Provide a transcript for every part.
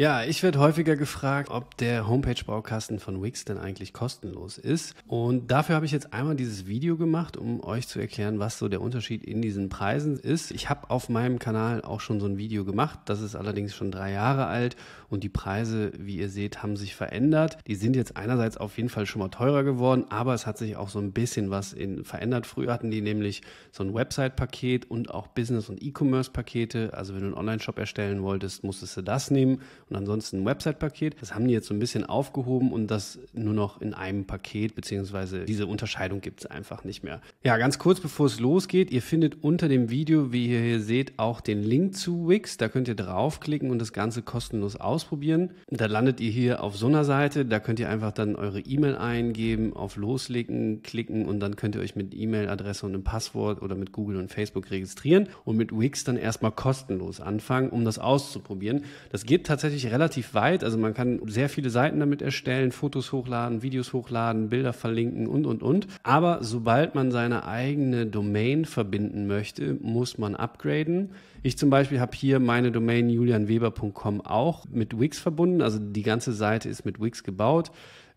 Ja, ich werde häufiger gefragt, ob der Homepage-Baukasten von Wix denn eigentlich kostenlos ist. Und dafür habe ich jetzt einmal dieses Video gemacht, um euch zu erklären, was so der Unterschied in diesen Preisen ist. Ich habe auf meinem Kanal auch schon so ein Video gemacht. Das ist allerdings schon drei Jahre alt und die Preise, wie ihr seht, haben sich verändert. Die sind jetzt einerseits auf jeden Fall schon mal teurer geworden, aber es hat sich auch so ein bisschen was in, verändert. Früher hatten die nämlich so ein Website-Paket und auch Business- und E-Commerce-Pakete. Also wenn du einen Online-Shop erstellen wolltest, musstest du das nehmen und ansonsten ein Website-Paket. Das haben die jetzt so ein bisschen aufgehoben und das nur noch in einem Paket, beziehungsweise diese Unterscheidung gibt es einfach nicht mehr. Ja, ganz kurz bevor es losgeht, ihr findet unter dem Video, wie ihr hier seht, auch den Link zu Wix. Da könnt ihr draufklicken und das Ganze kostenlos ausprobieren. Da landet ihr hier auf so einer Seite. Da könnt ihr einfach dann eure E-Mail eingeben, auf Loslegen klicken und dann könnt ihr euch mit E-Mail-Adresse und einem Passwort oder mit Google und Facebook registrieren und mit Wix dann erstmal kostenlos anfangen, um das auszuprobieren. Das geht tatsächlich wirklich relativ weit. Also man kann sehr viele Seiten damit erstellen, Fotos hochladen, Videos hochladen, Bilder verlinken und, und, und. Aber sobald man seine eigene Domain verbinden möchte, muss man upgraden. Ich zum Beispiel habe hier meine Domain julianweber.com auch mit Wix verbunden. Also die ganze Seite ist mit Wix gebaut.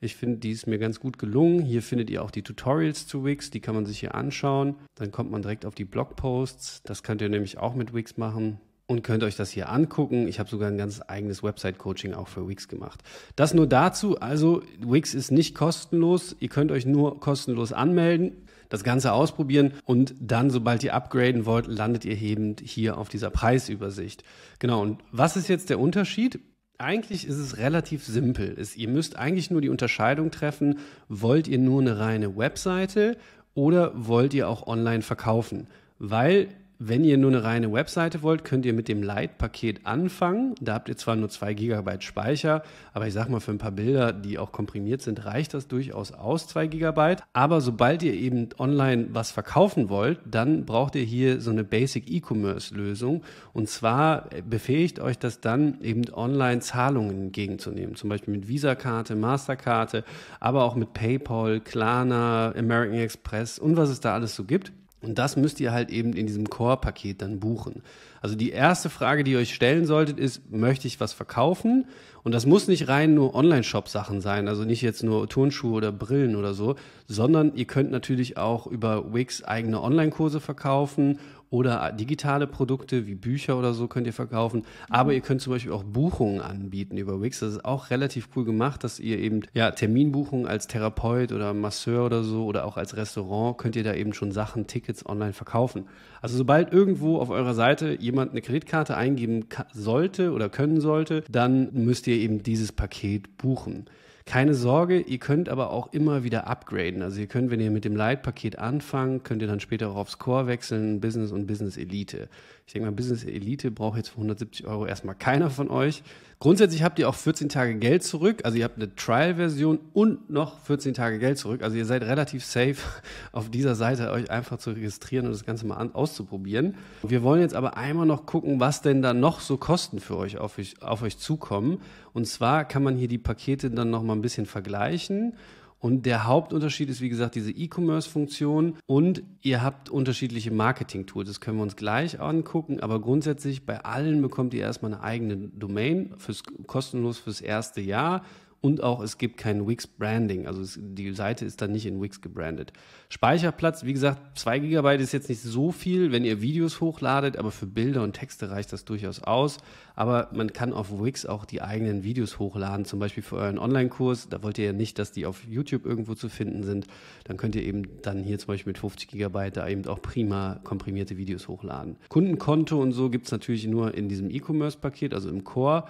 Ich finde, die ist mir ganz gut gelungen. Hier findet ihr auch die Tutorials zu Wix, die kann man sich hier anschauen. Dann kommt man direkt auf die Blogposts. Das könnt ihr nämlich auch mit Wix machen und könnt euch das hier angucken. Ich habe sogar ein ganz eigenes Website-Coaching auch für Wix gemacht. Das nur dazu. Also Wix ist nicht kostenlos. Ihr könnt euch nur kostenlos anmelden, das Ganze ausprobieren und dann, sobald ihr upgraden wollt, landet ihr eben hier auf dieser Preisübersicht. Genau. Und was ist jetzt der Unterschied? Eigentlich ist es relativ simpel. Es, ihr müsst eigentlich nur die Unterscheidung treffen, wollt ihr nur eine reine Webseite oder wollt ihr auch online verkaufen? Weil wenn ihr nur eine reine Webseite wollt, könnt ihr mit dem Lite-Paket anfangen. Da habt ihr zwar nur 2 GB Speicher, aber ich sag mal, für ein paar Bilder, die auch komprimiert sind, reicht das durchaus aus, 2 GB. Aber sobald ihr eben online was verkaufen wollt, dann braucht ihr hier so eine Basic E-Commerce-Lösung. Und zwar befähigt euch das dann, eben online Zahlungen entgegenzunehmen. Zum Beispiel mit Visa-Karte, Masterkarte, aber auch mit PayPal, Klarna, American Express und was es da alles so gibt. Und das müsst ihr halt eben in diesem Core-Paket dann buchen. Also die erste Frage, die ihr euch stellen solltet, ist, möchte ich was verkaufen? Und das muss nicht rein nur Online-Shop-Sachen sein, also nicht jetzt nur Turnschuhe oder Brillen oder so, sondern ihr könnt natürlich auch über Wix eigene Online-Kurse verkaufen oder digitale Produkte wie Bücher oder so könnt ihr verkaufen. Aber ihr könnt zum Beispiel auch Buchungen anbieten über Wix. Das ist auch relativ cool gemacht, dass ihr eben ja Terminbuchungen als Therapeut oder Masseur oder so oder auch als Restaurant könnt ihr da eben schon Sachen, Tickets online verkaufen. Also sobald irgendwo auf eurer Seite ihr jemand eine Kreditkarte eingeben sollte oder können sollte, dann müsst ihr eben dieses Paket buchen. Keine Sorge, ihr könnt aber auch immer wieder upgraden. Also ihr könnt, wenn ihr mit dem Light-Paket anfangt, könnt ihr dann später auch aufs Core wechseln, Business und Business Elite. Ich denke mal, Business Elite braucht jetzt für 170 Euro erstmal keiner von euch. Grundsätzlich habt ihr auch 14 Tage Geld zurück. Also ihr habt eine Trial-Version und noch 14 Tage Geld zurück. Also ihr seid relativ safe auf dieser Seite, euch einfach zu registrieren und das Ganze mal auszuprobieren. Wir wollen jetzt aber einmal noch gucken, was denn da noch so Kosten für euch auf, euch auf euch zukommen. Und zwar kann man hier die Pakete dann noch mal ein bisschen vergleichen. Und der Hauptunterschied ist, wie gesagt, diese E-Commerce-Funktion und ihr habt unterschiedliche Marketing-Tools. Das können wir uns gleich angucken, aber grundsätzlich bei allen bekommt ihr erstmal eine eigene Domain fürs, kostenlos fürs erste Jahr und auch es gibt kein Wix Branding. Also es, die Seite ist dann nicht in Wix gebrandet. Speicherplatz, wie gesagt, 2 GB ist jetzt nicht so viel, wenn ihr Videos hochladet, aber für Bilder und Texte reicht das durchaus aus. Aber man kann auf Wix auch die eigenen Videos hochladen, zum Beispiel für euren Online-Kurs. Da wollt ihr ja nicht, dass die auf YouTube irgendwo zu finden sind. Dann könnt ihr eben dann hier zum Beispiel mit 50 GB da eben auch prima komprimierte Videos hochladen. Kundenkonto und so gibt es natürlich nur in diesem E-Commerce-Paket, also im Core.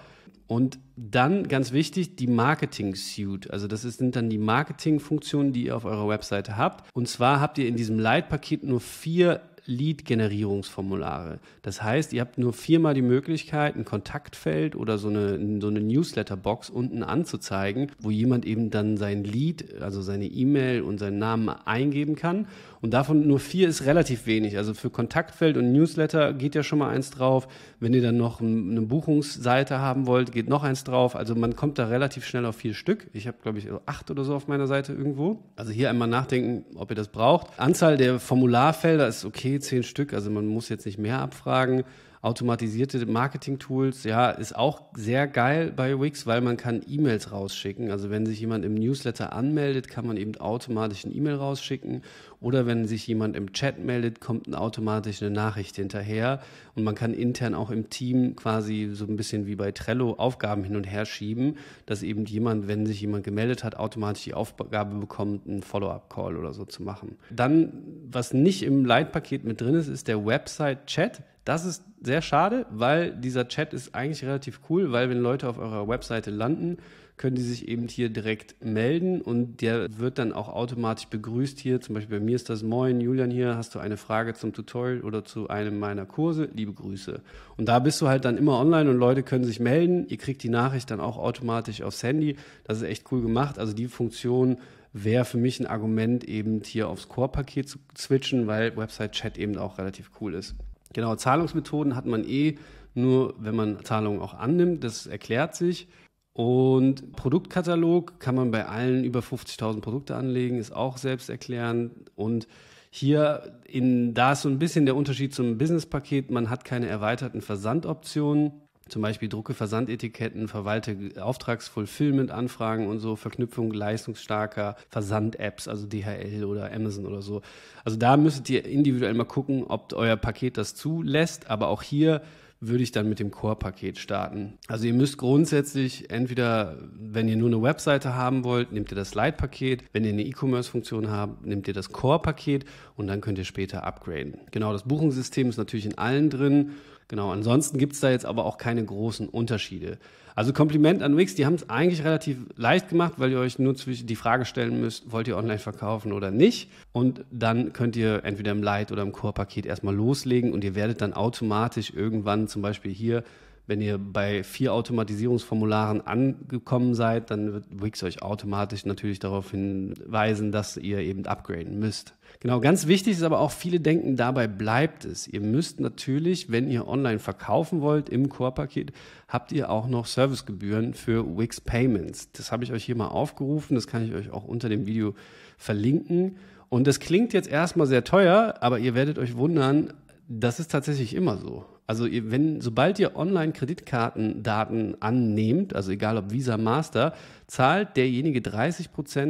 Und dann ganz wichtig, die Marketing Suite. Also das sind dann die Marketingfunktionen, die ihr auf eurer Webseite habt. Und zwar habt ihr in diesem Leitpaket nur vier Lead-Generierungsformulare. Das heißt, ihr habt nur viermal die Möglichkeit, ein Kontaktfeld oder so eine, so eine Newsletter-Box unten anzuzeigen, wo jemand eben dann sein Lead, also seine E-Mail und seinen Namen eingeben kann. Und davon nur vier ist relativ wenig. Also für Kontaktfeld und Newsletter geht ja schon mal eins drauf. Wenn ihr dann noch eine Buchungsseite haben wollt, geht noch eins drauf. Also man kommt da relativ schnell auf vier Stück. Ich habe, glaube ich, acht oder so auf meiner Seite irgendwo. Also hier einmal nachdenken, ob ihr das braucht. Anzahl der Formularfelder ist okay zehn Stück, also man muss jetzt nicht mehr abfragen automatisierte Marketing-Tools, ja, ist auch sehr geil bei Wix, weil man kann E-Mails rausschicken. Also wenn sich jemand im Newsletter anmeldet, kann man eben automatisch ein E-Mail rausschicken. Oder wenn sich jemand im Chat meldet, kommt automatisch eine Nachricht hinterher. Und man kann intern auch im Team quasi so ein bisschen wie bei Trello Aufgaben hin und her schieben, dass eben jemand, wenn sich jemand gemeldet hat, automatisch die Aufgabe bekommt, einen Follow-up-Call oder so zu machen. Dann, was nicht im Leitpaket mit drin ist, ist der Website-Chat. Das ist sehr schade, weil dieser Chat ist eigentlich relativ cool, weil wenn Leute auf eurer Webseite landen, können die sich eben hier direkt melden und der wird dann auch automatisch begrüßt hier. Zum Beispiel bei mir ist das Moin, Julian hier, hast du eine Frage zum Tutorial oder zu einem meiner Kurse? Liebe Grüße. Und da bist du halt dann immer online und Leute können sich melden. Ihr kriegt die Nachricht dann auch automatisch aufs Handy. Das ist echt cool gemacht. Also die Funktion wäre für mich ein Argument, eben hier aufs Core-Paket zu switchen, weil Website-Chat eben auch relativ cool ist. Genau, Zahlungsmethoden hat man eh nur, wenn man Zahlungen auch annimmt. Das erklärt sich. Und Produktkatalog kann man bei allen über 50.000 Produkte anlegen, ist auch selbsterklärend. Und hier, in, da ist so ein bisschen der Unterschied zum Business-Paket, man hat keine erweiterten Versandoptionen zum Beispiel drucke Versandetiketten, verwalte Auftragsfulfillment-Anfragen und so, Verknüpfung leistungsstarker Versand-Apps, also DHL oder Amazon oder so. Also da müsstet ihr individuell mal gucken, ob euer Paket das zulässt, aber auch hier würde ich dann mit dem Core-Paket starten. Also ihr müsst grundsätzlich entweder, wenn ihr nur eine Webseite haben wollt, nehmt ihr das Lite-Paket. Wenn ihr eine E-Commerce-Funktion habt, nehmt ihr das Core-Paket und dann könnt ihr später upgraden. Genau, das Buchungssystem ist natürlich in allen drin Genau, ansonsten gibt es da jetzt aber auch keine großen Unterschiede. Also Kompliment an Wix, die haben es eigentlich relativ leicht gemacht, weil ihr euch nur die Frage stellen müsst, wollt ihr online verkaufen oder nicht. Und dann könnt ihr entweder im Light oder im Core-Paket erstmal loslegen und ihr werdet dann automatisch irgendwann zum Beispiel hier wenn ihr bei vier Automatisierungsformularen angekommen seid, dann wird Wix euch automatisch natürlich darauf hinweisen, dass ihr eben upgraden müsst. Genau, ganz wichtig ist aber auch, viele denken, dabei bleibt es. Ihr müsst natürlich, wenn ihr online verkaufen wollt im Core-Paket, habt ihr auch noch Servicegebühren für Wix Payments. Das habe ich euch hier mal aufgerufen, das kann ich euch auch unter dem Video verlinken. Und das klingt jetzt erstmal sehr teuer, aber ihr werdet euch wundern, das ist tatsächlich immer so. Also wenn, sobald ihr Online-Kreditkartendaten annehmt, also egal ob Visa, Master, zahlt derjenige 30,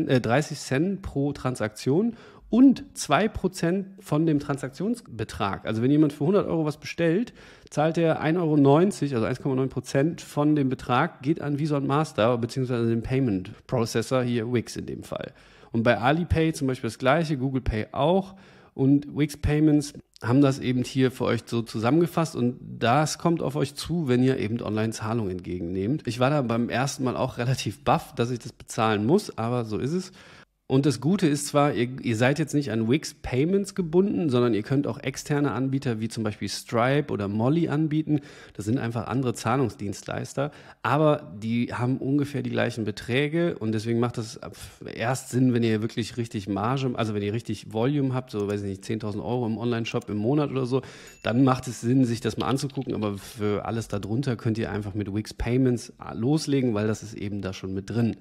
äh, 30 Cent pro Transaktion und 2% von dem Transaktionsbetrag. Also wenn jemand für 100 Euro was bestellt, zahlt er 1,90 Euro, also 1,9% von dem Betrag geht an Visa und Master beziehungsweise den Payment Processor, hier Wix in dem Fall. Und bei Alipay zum Beispiel das gleiche, Google Pay auch und Wix Payments haben das eben hier für euch so zusammengefasst und das kommt auf euch zu, wenn ihr eben Online-Zahlungen entgegennehmt. Ich war da beim ersten Mal auch relativ baff, dass ich das bezahlen muss, aber so ist es. Und das Gute ist zwar, ihr, ihr seid jetzt nicht an Wix Payments gebunden, sondern ihr könnt auch externe Anbieter wie zum Beispiel Stripe oder Molly anbieten. Das sind einfach andere Zahlungsdienstleister, aber die haben ungefähr die gleichen Beträge und deswegen macht das erst Sinn, wenn ihr wirklich richtig Marge, also wenn ihr richtig Volume habt, so weiß ich nicht, 10.000 Euro im Online-Shop im Monat oder so, dann macht es Sinn, sich das mal anzugucken, aber für alles darunter könnt ihr einfach mit Wix Payments äh, loslegen, weil das ist eben da schon mit drin.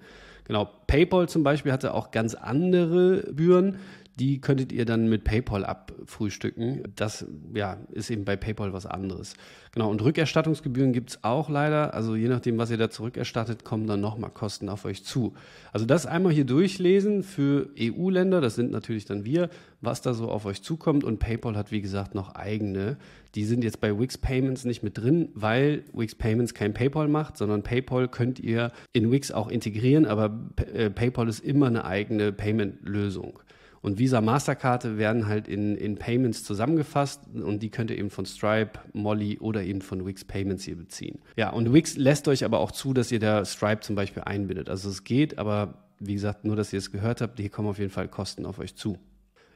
Genau, PayPal zum Beispiel hatte auch ganz andere Gebühren die könntet ihr dann mit PayPal abfrühstücken. Das ja, ist eben bei PayPal was anderes. Genau, und Rückerstattungsgebühren gibt es auch leider. Also je nachdem, was ihr da zurückerstattet, kommen dann nochmal Kosten auf euch zu. Also das einmal hier durchlesen für EU-Länder, das sind natürlich dann wir, was da so auf euch zukommt. Und PayPal hat, wie gesagt, noch eigene. Die sind jetzt bei Wix Payments nicht mit drin, weil Wix Payments kein PayPal macht, sondern PayPal könnt ihr in Wix auch integrieren, aber äh, PayPal ist immer eine eigene Payment-Lösung. Und Visa Masterkarte werden halt in, in Payments zusammengefasst und die könnt ihr eben von Stripe, Molly oder eben von Wix Payments hier beziehen. Ja, und Wix lässt euch aber auch zu, dass ihr da Stripe zum Beispiel einbindet. Also es geht, aber wie gesagt, nur, dass ihr es gehört habt, hier kommen auf jeden Fall Kosten auf euch zu.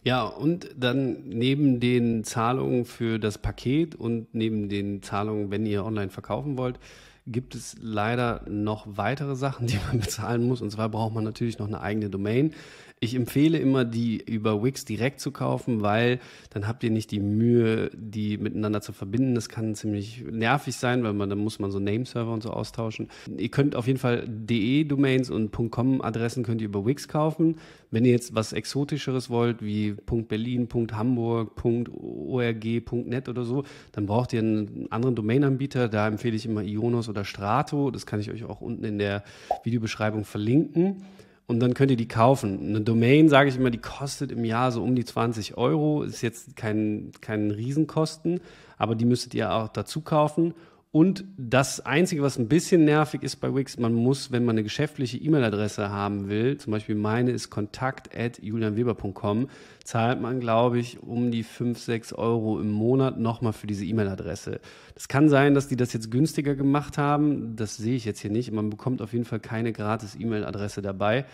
Ja, und dann neben den Zahlungen für das Paket und neben den Zahlungen, wenn ihr online verkaufen wollt, gibt es leider noch weitere Sachen, die man bezahlen muss. Und zwar braucht man natürlich noch eine eigene Domain. Ich empfehle immer, die über Wix direkt zu kaufen, weil dann habt ihr nicht die Mühe, die miteinander zu verbinden. Das kann ziemlich nervig sein, weil man dann muss man so Nameserver und so austauschen. Ihr könnt auf jeden Fall DE-Domains und .com-Adressen könnt ihr über Wix kaufen. Wenn ihr jetzt was Exotischeres wollt, wie .berlin, .hamburg, .org, .net oder so, dann braucht ihr einen anderen Domainanbieter. Da empfehle ich immer Ionos oder Strato. Das kann ich euch auch unten in der Videobeschreibung verlinken und dann könnt ihr die kaufen. Eine Domain, sage ich immer, die kostet im Jahr so um die 20 Euro, ist jetzt kein, kein Riesenkosten, aber die müsstet ihr auch dazu kaufen und das Einzige, was ein bisschen nervig ist bei Wix, man muss, wenn man eine geschäftliche E-Mail-Adresse haben will, zum Beispiel meine ist kontakt.julianweber.com, zahlt man, glaube ich, um die 5, 6 Euro im Monat nochmal für diese E-Mail-Adresse. Das kann sein, dass die das jetzt günstiger gemacht haben. Das sehe ich jetzt hier nicht. Man bekommt auf jeden Fall keine gratis E-Mail-Adresse dabei.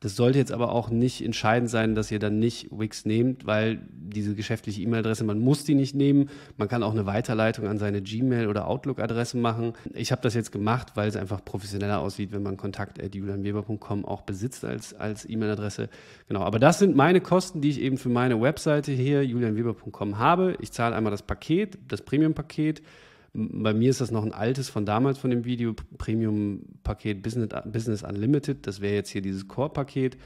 Das sollte jetzt aber auch nicht entscheidend sein, dass ihr dann nicht Wix nehmt, weil diese geschäftliche E-Mail-Adresse, man muss die nicht nehmen. Man kann auch eine Weiterleitung an seine Gmail- oder Outlook-Adresse machen. Ich habe das jetzt gemacht, weil es einfach professioneller aussieht, wenn man kontakt.julianweber.com auch besitzt als, als E-Mail-Adresse. Genau, aber das sind meine Kosten, die ich eben für meine Webseite hier, julianweber.com, habe. Ich zahle einmal das Paket, das Premium-Paket bei mir ist das noch ein altes von damals von dem Video Premium-Paket Business, Business Unlimited. Das wäre jetzt hier dieses Core-Paket.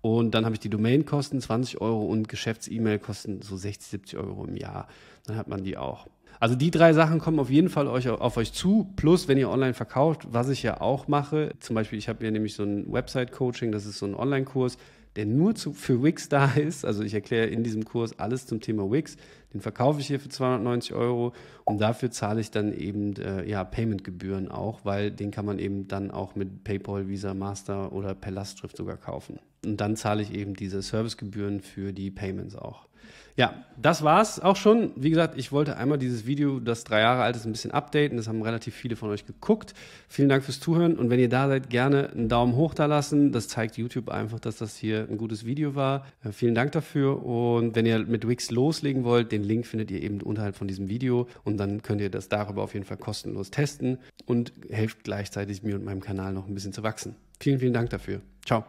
Und dann habe ich die Domainkosten 20 Euro und Geschäfts-E-Mail kosten so 60, 70 Euro im Jahr. Dann hat man die auch. Also die drei Sachen kommen auf jeden Fall euch, auf euch zu. Plus, wenn ihr online verkauft, was ich ja auch mache, zum Beispiel, ich habe ja nämlich so ein Website-Coaching, das ist so ein Online-Kurs, der nur zu, für Wix da ist. Also ich erkläre in diesem Kurs alles zum Thema Wix. Den verkaufe ich hier für 290 Euro und dafür zahle ich dann eben äh, ja, Payment-Gebühren auch, weil den kann man eben dann auch mit PayPal, Visa, Master oder per Lastschrift sogar kaufen. Und dann zahle ich eben diese Servicegebühren für die Payments auch. Ja, das war's auch schon. Wie gesagt, ich wollte einmal dieses Video, das drei Jahre alt ist, ein bisschen updaten. Das haben relativ viele von euch geguckt. Vielen Dank fürs Zuhören und wenn ihr da seid, gerne einen Daumen hoch da lassen. Das zeigt YouTube einfach, dass das hier ein gutes Video war. Äh, vielen Dank dafür und wenn ihr mit Wix loslegen wollt, den Link findet ihr eben unterhalb von diesem Video und dann könnt ihr das darüber auf jeden Fall kostenlos testen und helft gleichzeitig mir und meinem Kanal noch ein bisschen zu wachsen. Vielen, vielen Dank dafür. Ciao.